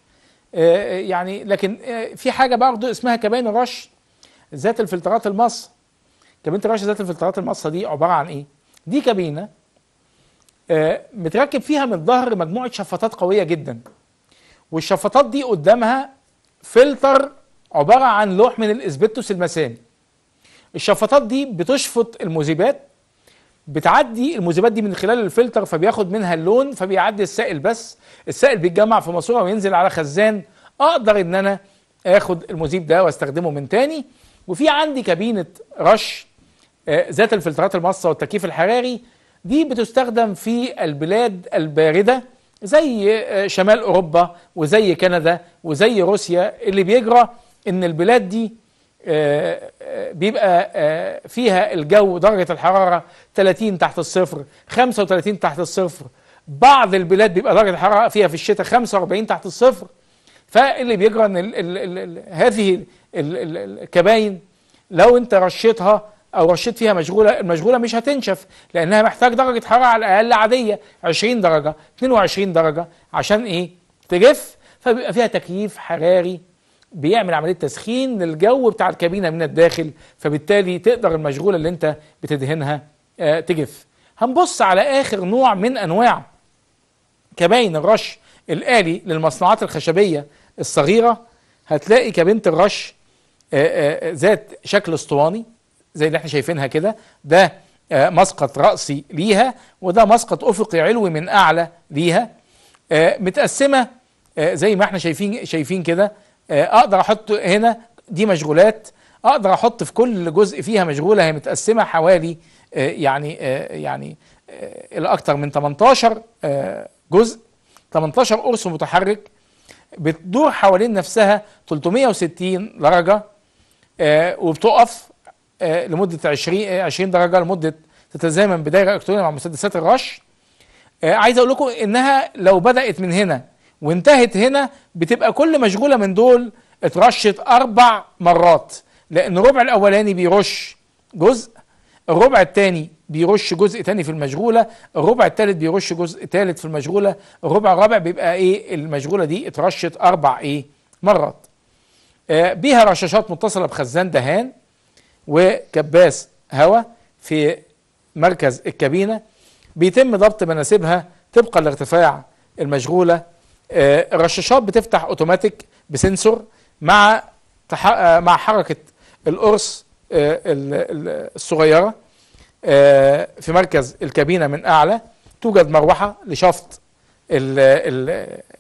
آه, آه، يعني لكن آه، في حاجه برضو اسمها كبائن الرش ذات الفلترات المص كابينه الرش ذات الفلترات المص دي عباره عن ايه دي كابينه آه، متركب فيها من الظهر مجموعه شفاطات قويه جدا والشفاطات دي قدامها فلتر عباره عن لوح من الإسبتوس المسامي الشفاطات دي بتشفط المذيبات بتعدي المذيبات دي من خلال الفلتر فبياخد منها اللون فبيعدي السائل بس السائل بيتجمع في ماسوره وينزل على خزان اقدر ان انا اخد المذيب ده واستخدمه من تاني وفي عندي كابينه رش آه، ذات الفلترات المصه والتكييف الحراري دي بتستخدم في البلاد البارده زي آه، شمال أوروبا وزي كندا وزي روسيا اللي بيجرى إن البلاد دي آه، آه، بيبقى فيها الجو درجة الحرارة 30 تحت الصفر 35 تحت الصفر بعض البلاد بيبقى درجة الحرارة فيها في الشتاء 45 تحت الصفر فاللي بيجرى ان هذه الكباين لو انت رشيتها او رشيت فيها مشغوله المشغوله مش هتنشف لانها محتاج درجه حراره على الاقل عاديه 20 درجه 22 درجه عشان ايه تجف فبيبقى فيها تكييف حراري بيعمل عمليه تسخين للجو بتاع الكابينه من الداخل فبالتالي تقدر المشغوله اللي انت بتدهنها آه، تجف هنبص على اخر نوع من انواع كباين الرش الآلي للمصنوعات الخشبية الصغيرة هتلاقي كابينه الرش آه، آه، ذات شكل اسطواني زي اللي احنا شايفينها كده ده آه، مسقط رأسي ليها وده مسقط أفقي علوي من أعلى ليها آه، متقسمة آه، زي ما احنا شايفين شايفين كده أقدر أحط هنا دي مشغولات أقدر أحط في كل جزء فيها مشغولة هي متقسمة حوالي يعني يعني إلى أكثر من 18 جزء 18 قرص متحرك بتدور حوالين نفسها 360 درجة وبتقف آه، لمده 20 20 آه، درجه لمده تتزامن بدايره الكترونيه مع مسدسات الرش آه، عايز اقول لكم انها لو بدات من هنا وانتهت هنا بتبقى كل مشغوله من دول اترشت اربع مرات لان الربع الاولاني بيرش جزء الربع الثاني بيرش جزء ثاني في المشغوله الربع الثالث بيرش جزء ثالث في المشغوله الربع الرابع بيبقى ايه المشغوله دي اترشت اربع ايه مرات بها بيها رشاشات متصله بخزان دهان وكباس هواء في مركز الكابينة بيتم ضبط مناسبها طبقا لارتفاع المشغولة آه، الرشاشات بتفتح اوتوماتيك بسنسور مع آه، مع حركة القرص آه، الصغيرة في مركز الكابينة من أعلى توجد مروحة لشفط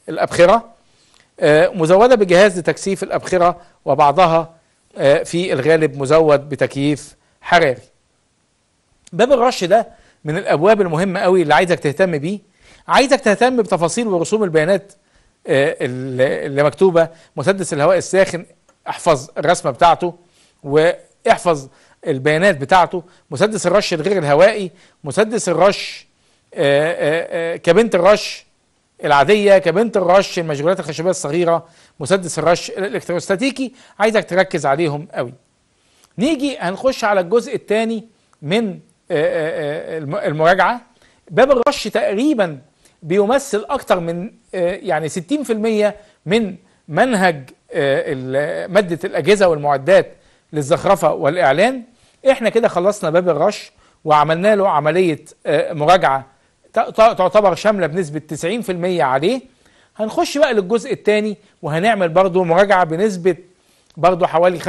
الأبخرة مزودة بجهاز لتكثيف الأبخرة وبعضها آه، في الغالب مزود بتكييف حراري باب الرش ده من الابواب المهمه قوي اللي عايزك تهتم بيه عايزك تهتم بتفاصيل ورسوم البيانات آه، اللي مكتوبه مسدس الهواء الساخن احفظ الرسمه بتاعته واحفظ البيانات بتاعته مسدس الرش الغير الهوائي مسدس الرش آه، كابينه الرش العاديه كبنت الرش المشغولات الخشبيه الصغيره مسدس الرش الالكتروستاتيكي عايزك تركز عليهم قوي نيجي هنخش على الجزء الثاني من آه، آه، آه، المراجعه باب الرش تقريبا بيمثل اكتر من يعني 60% من منهج ماده الاجهزه والمعدات للزخرفه والاعلان احنا كده خلصنا باب الرش وعملنا له عمليه مراجعه تعتبر شامله بنسبه 90% عليه هنخش بقى للجزء الثاني وهنعمل برضه مراجعه بنسبه برضه حوالي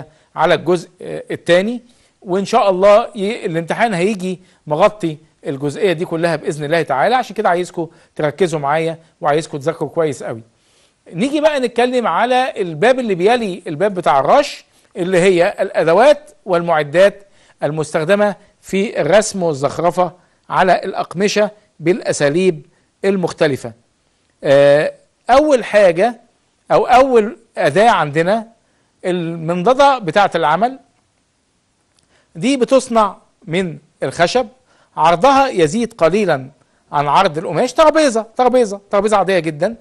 85% على الجزء آه، الثاني وان شاء الله الامتحان هيجي مغطي الجزئيه دي كلها باذن الله تعالى عشان كده عايزكم تركزوا معايا وعايزكم تذاكروا كويس قوي نيجي بقى نتكلم على الباب اللي بيلي الباب بتاع الرش اللي هي الادوات والمعدات المستخدمه في الرسم والزخرفه على الأقمشة بالأساليب المختلفة آه، أول حاجة أو أول أداة عندنا المنضدة بتاعة العمل دي بتصنع من الخشب عرضها يزيد قليلا عن عرض القماش ترابيزة ترابيزة ترابيزة عادية جدا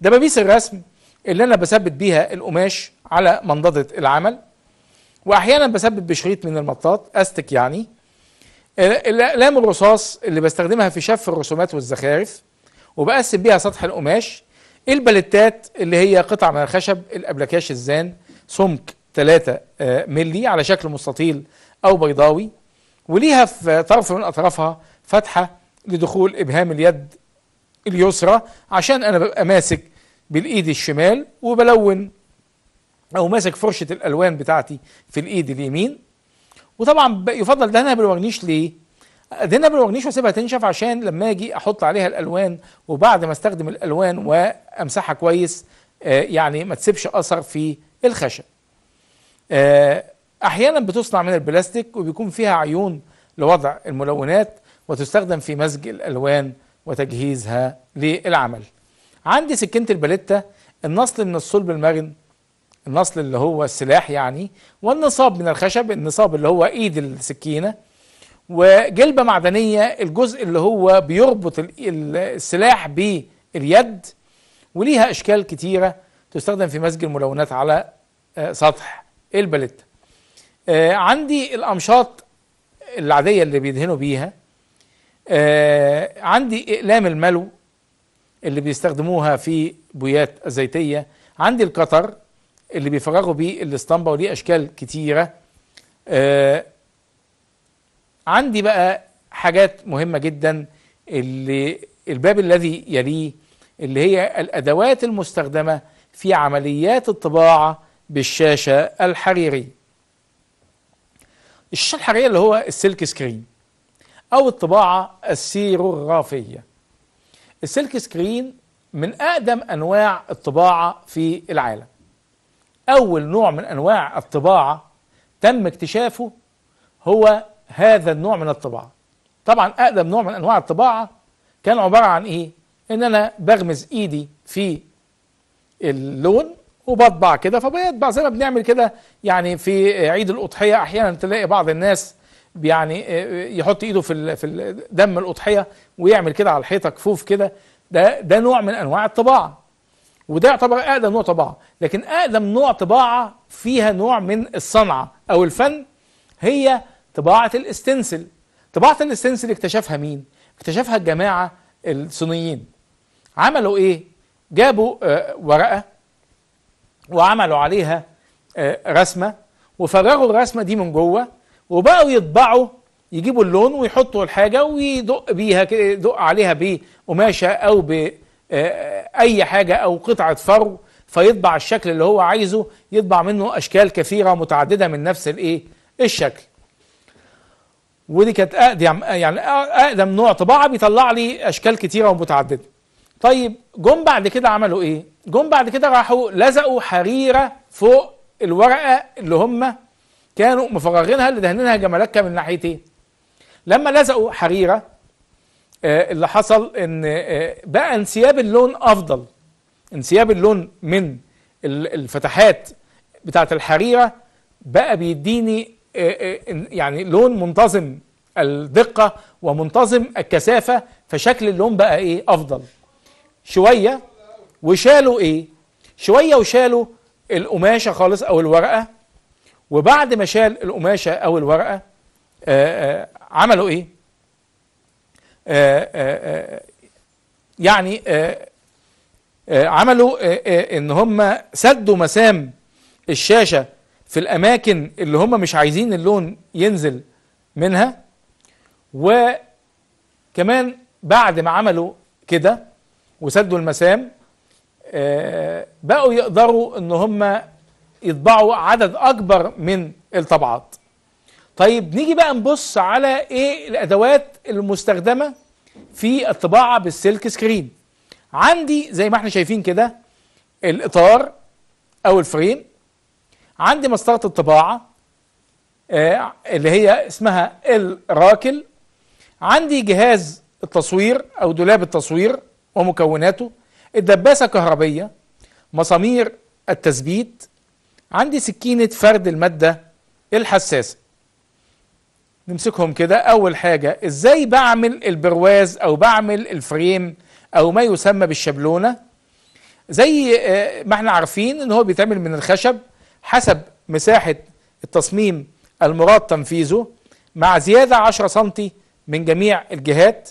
دبابيس الرسم اللي أنا بثبت بيها القماش على منضدة العمل وأحيانا بثبت بشريط من المطاط أستك يعني الاقلام الرصاص اللي بستخدمها في شف الرسومات والزخارف وبقسم بيها سطح القماش إيه البلتات اللي هي قطع من الخشب الابلكاش الزان سمك 3 آه، ملي على شكل مستطيل او بيضاوي وليها في طرف من اطرافها فتحه لدخول ابهام اليد اليسرى عشان انا ببقى ماسك بالايد الشمال وبلون او ماسك فرشه الالوان بتاعتي في الايد اليمين وطبعا يفضل دهنها بالورنيش ليه دهنها بالورنيش واسيبها تنشف عشان لما اجي احط عليها الالوان وبعد ما استخدم الالوان وامسحها كويس آه، يعني ما تسيبش اثر في الخشب آه، احيانا بتصنع من البلاستيك وبيكون فيها عيون لوضع الملونات وتستخدم في مزج الالوان وتجهيزها للعمل عندي سكينه الباليتا النصل من الصلب المرن النصل اللي هو السلاح يعني والنصاب من الخشب النصاب اللي هو ايد السكينه وجلبه معدنيه الجزء اللي هو بيربط السلاح باليد وليها اشكال كتيره تستخدم في مسج الملونات على آه، سطح البلد آه، عندي الامشاط العاديه اللي بيدهنوا بيها آه، عندي اقلام الملو اللي بيستخدموها في بويات الزيتيه عندي القطر اللي بيفرغوا بيه الاسطمبه وليه اشكال كتيره آه عندي بقى حاجات مهمه جدا اللي الباب الذي يليه اللي هي الادوات المستخدمه في عمليات الطباعه بالشاشه الحريريه الشاشه الحريريه اللي هو السلك سكرين او الطباعه السيروغرافيه السلك سكرين من اقدم انواع الطباعه في العالم أول نوع من أنواع الطباعة تم اكتشافه هو هذا النوع من الطباعة طبعا أقدم نوع من أنواع الطباعة كان عبارة عن إيه؟ إن أنا بغمز إيدي في اللون وبطبع كده فبيطبع زي ما بنعمل كده يعني في عيد الأضحية أحيانا تلاقي بعض الناس يعني آه، آه، يحط إيده في في دم الأضحية ويعمل كده على الحيطة كفوف كده ده ده نوع من أنواع الطباعة وده يعتبر أقدم نوع طباعة لكن أقدم نوع طباعة فيها نوع من الصنعة أو الفن هي طباعة الاستنسل طباعة الاستنسل اكتشفها مين؟ اكتشفها الجماعة الصينيين عملوا إيه؟ جابوا آه، ورقة وعملوا عليها آه، رسمة وفرغوا الرسمة دي من جوه وبقوا يطبعوا يجيبوا اللون ويحطوا الحاجة ويدق بيها كده يدق عليها بقماشة أو ب آه، آه، اي حاجه او قطعه فرو فيطبع الشكل اللي هو عايزه يطبع منه اشكال كثيره متعدده من نفس الايه الشكل ودي كانت اقدم يعني اقدم نوع طباعه بيطلع لي اشكال كثيره ومتعدده طيب جم بعد كده عملوا ايه جم بعد كده راحوا لزقوا حريره فوق الورقه اللي هم كانوا مفرغينها اللي دهننها جملكه من ناحيتين لما لزقوا حريره آه، اللي حصل ان آه، بقى انسياب اللون افضل انسياب اللون من الفتحات بتاعه الحريره بقى بيديني آه، يعني لون منتظم الدقه ومنتظم الكثافه فشكل اللون بقى ايه افضل شويه وشالوا ايه شويه وشالوا القماشه خالص او الورقه وبعد ما شال القماشه او الورقه عملوا ايه آه، آه، آه، يعني عملوا ان هم سدوا مسام الشاشه في الاماكن اللي هم مش عايزين اللون ينزل منها وكمان بعد ما عملوا كده وسدوا المسام بقوا يقدروا ان هم يطبعوا عدد اكبر من الطبعات طيب نيجي بقى نبص على ايه الادوات المستخدمه في الطباعه بالسلك سكرين عندي زي ما احنا شايفين كده الاطار او الفريم عندي مسطره الطباعه آه اللي هي اسمها الراكل عندي جهاز التصوير او دولاب التصوير ومكوناته الدباسه الكهربيه مسامير التثبيت عندي سكينه فرد الماده الحساسه نمسكهم كده اول حاجة ازاي بعمل البرواز او بعمل الفريم او ما يسمى بالشبلونة زي آه، ما احنا عارفين ان هو بيتعمل من الخشب حسب مساحة التصميم المراد تنفيذه مع زيادة 10 سم من جميع الجهات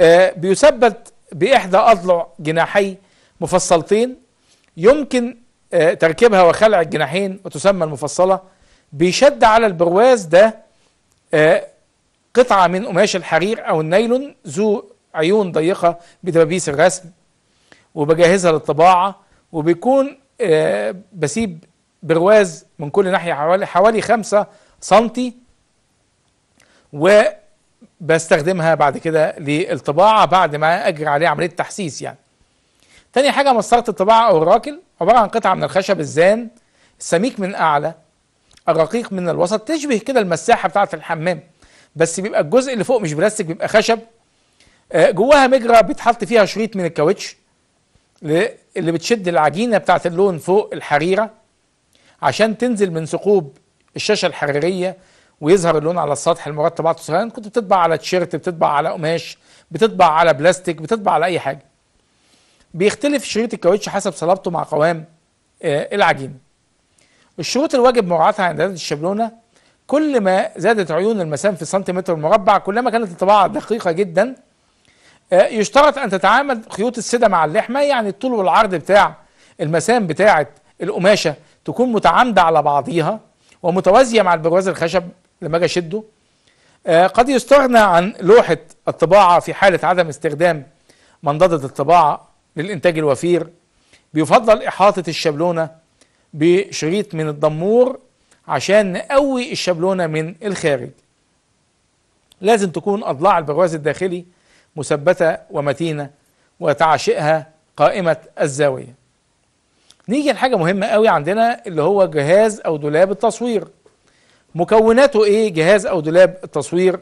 آه، بيثبت بإحدى أضلع جناحي مفصلتين يمكن آه، تركيبها وخلع الجناحين وتسمى المفصلة بيشد على البرواز ده آه، قطعة من قماش الحرير أو النايلون ذو عيون ضيقة بدبابيس الرسم وبجهزها للطباعة وبيكون آه، بسيب برواز من كل ناحية حوالي, حوالي 5 سنتي وبستخدمها بعد كده للطباعة بعد ما أجري عليها عملية تحسيس يعني تاني حاجة مسطرة الطباعة أو الراكل عبارة عن قطعة من الخشب الزان سميك من أعلى الرقيق من الوسط تشبه كده المساحه بتاعت الحمام بس بيبقى الجزء اللي فوق مش بلاستيك بيبقى خشب آه، جواها مجرى بيتحط فيها شريط من الكاوتش اللي بتشد العجينه بتاعت اللون فوق الحريره عشان تنزل من ثقوب الشاشه الحراريه ويظهر اللون على السطح بعد سواء يعني كنت بتطبع على تيشيرت بتطبع على قماش بتطبع على بلاستيك بتطبع على اي حاجه بيختلف شريط الكاوتش حسب صلابته مع قوام آه، العجينه الشروط الواجب مراعاتها عند إعداد الشبلونة كل ما زادت عيون المسام في السنتيمتر المربع كلما كانت الطباعة دقيقة جدا آه، يشترط أن تتعامل خيوط السدة مع اللحمة يعني الطول والعرض بتاع المسام بتاعة القماشة تكون متعامدة على بعضيها ومتوازية مع البرواز الخشب لما أجي أشده آه، قد يستغنى عن لوحة الطباعة في حالة عدم استخدام منضدة الطباعة للإنتاج الوفير بيفضل إحاطة الشبلونة بشريط من الضمور عشان نقوي الشبلونة من الخارج لازم تكون أضلاع البرواز الداخلي مثبتة ومتينة وتعشئها قائمة الزاوية نيجي لحاجة مهمة قوي عندنا اللي هو جهاز أو دولاب التصوير مكوناته إيه جهاز أو دولاب التصوير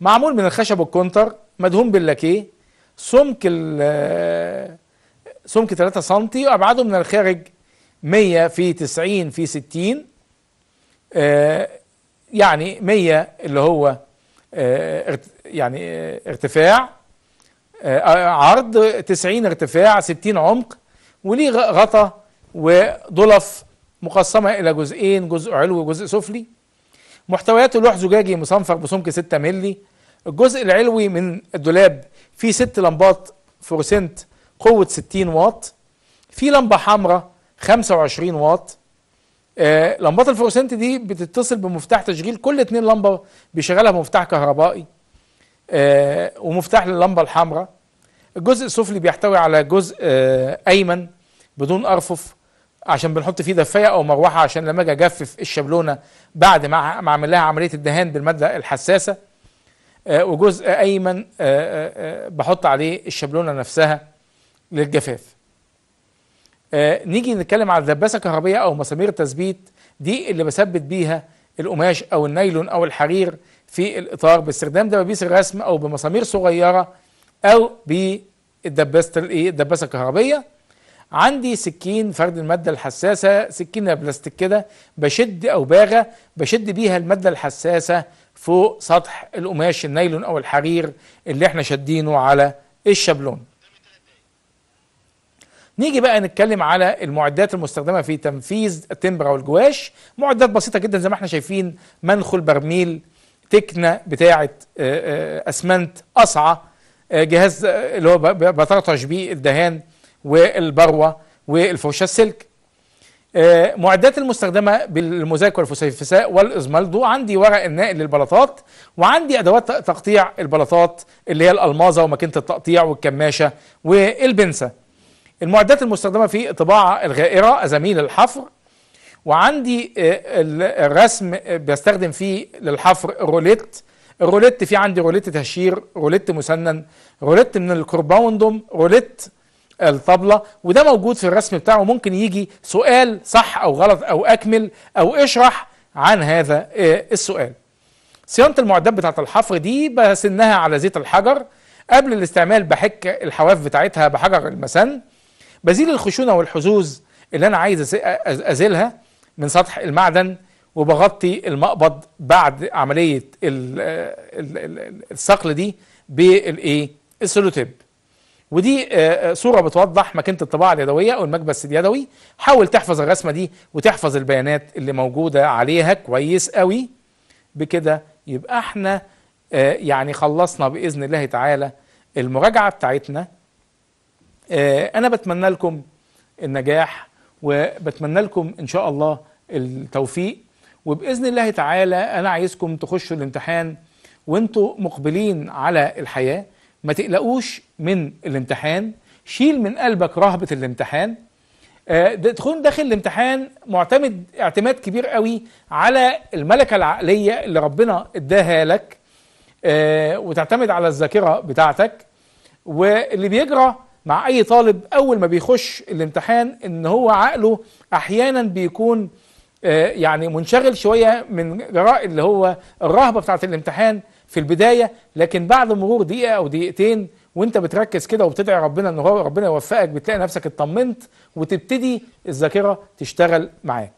معمول من الخشب الكونتر مدهون باللاكيه سمك سمك 3 سم وأبعاده من الخارج 100 في 90 في 60 آه يعني 100 اللي هو آه يعني آه ارتفاع آه، آه، عرض 90 ارتفاع 60 عمق وليه غطا وضلف مقسمة إلى جزئين جزء علوي وجزء سفلي محتويات لوح زجاجي مصنفر بسمك 6 مللي الجزء العلوي من الدولاب فيه ست لمبات فورسنت قوة 60 واط في لمبة حمراء 25 واط آه، لمبات الفلوسنت دي بتتصل بمفتاح تشغيل كل اتنين لمبه بيشغلها مفتاح كهربائي آه، ومفتاح للمبه الحمراء الجزء السفلي بيحتوي على جزء آه، ايمن بدون ارفف عشان بنحط فيه دفايه او مروحه عشان لما اجي اجفف الشبلونه بعد ما اعمل لها عمليه الدهان بالماده الحساسه وجزء ايمن بحط عليه الشبلونه نفسها للجفاف آه نيجي نتكلم على الدباسه الكهربائيه او مسامير تثبيت دي اللي بثبت بيها القماش او النايلون او الحرير في الاطار باستخدام دبابيس الرسم او بمسامير صغيره او بالدباسه الايه الدباسه الكهربيه عندي سكين فرد الماده الحساسه سكينه بلاستيك كده بشد او باغه بشد بيها الماده الحساسه فوق سطح القماش النايلون او الحرير اللي احنا شادينه على الشابلون نيجي بقى نتكلم على المعدات المستخدمه في تنفيذ التمبرا والجواش معدات بسيطه جدا زي ما احنا شايفين منخل برميل تكنه بتاعه آه، آه، اسمنت أصعى آه، جهاز اللي هو بترطش بيه الدهان والبروه والفوشة السلك معدات المستخدمه بالمزاك والفسيفساء والازمالدو عندي ورق النائل للبلاطات وعندي ادوات تقطيع البلاطات اللي هي الالمازه وماكينه التقطيع والكماشه والبنسه المعدات المستخدمة في الطباعة الغائرة أزاميل الحفر وعندي آه، الرسم بستخدم فيه للحفر روليت الروليت في عندي روليت تهشير روليت مسنن روليت من الكرباوندوم روليت الطبلة وده موجود في الرسم بتاعه ممكن يجي سؤال صح أو غلط أو أكمل أو اشرح عن هذا آه، السؤال صيانة المعدات بتاعة الحفر دي بسنها على زيت الحجر قبل الاستعمال بحك الحواف بتاعتها بحجر المسن بزيل الخشونه والحزوز اللي انا عايز ازيلها من سطح المعدن وبغطي المقبض بعد عمليه الصقل دي بالايه السلوتيب ودي آه، آه، صوره بتوضح ماكينه الطباعه اليدويه او المكبس اليدوي حاول تحفظ الرسمه دي وتحفظ البيانات اللي موجوده عليها كويس قوي بكده يبقى احنا آه، يعني خلصنا باذن الله تعالى المراجعه بتاعتنا آه، أنا بتمنى لكم النجاح وبتمنى لكم إن شاء الله التوفيق وبإذن الله تعالى أنا عايزكم تخشوا الامتحان وانتوا مقبلين على الحياة ما تقلقوش من الامتحان شيل من قلبك رهبة الامتحان آه، تكون داخل الامتحان معتمد اعتماد كبير قوي على الملكة العقلية اللي ربنا اداها لك آه، وتعتمد على الذاكرة بتاعتك واللي بيجرى مع اي طالب اول ما بيخش الامتحان ان هو عقله احيانا بيكون آه، يعني منشغل شويه من جراء اللي هو الرهبه بتاعه الامتحان في البدايه لكن بعد مرور دقيقه او دقيقتين وانت بتركز كده وبتدعي ربنا ان هو ربنا يوفقك بتلاقي نفسك اطمنت وتبتدي الذاكره تشتغل معاك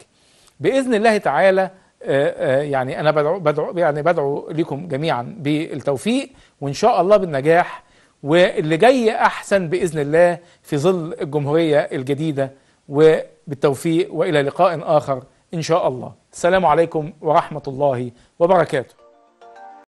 باذن الله تعالى آه، آه، يعني انا بدعو, بدعو يعني بدعو لكم جميعا بالتوفيق وان شاء الله بالنجاح واللي جاي أحسن بإذن الله في ظل الجمهورية الجديدة وبالتوفيق وإلى لقاء آخر إن شاء الله السلام عليكم ورحمة الله وبركاته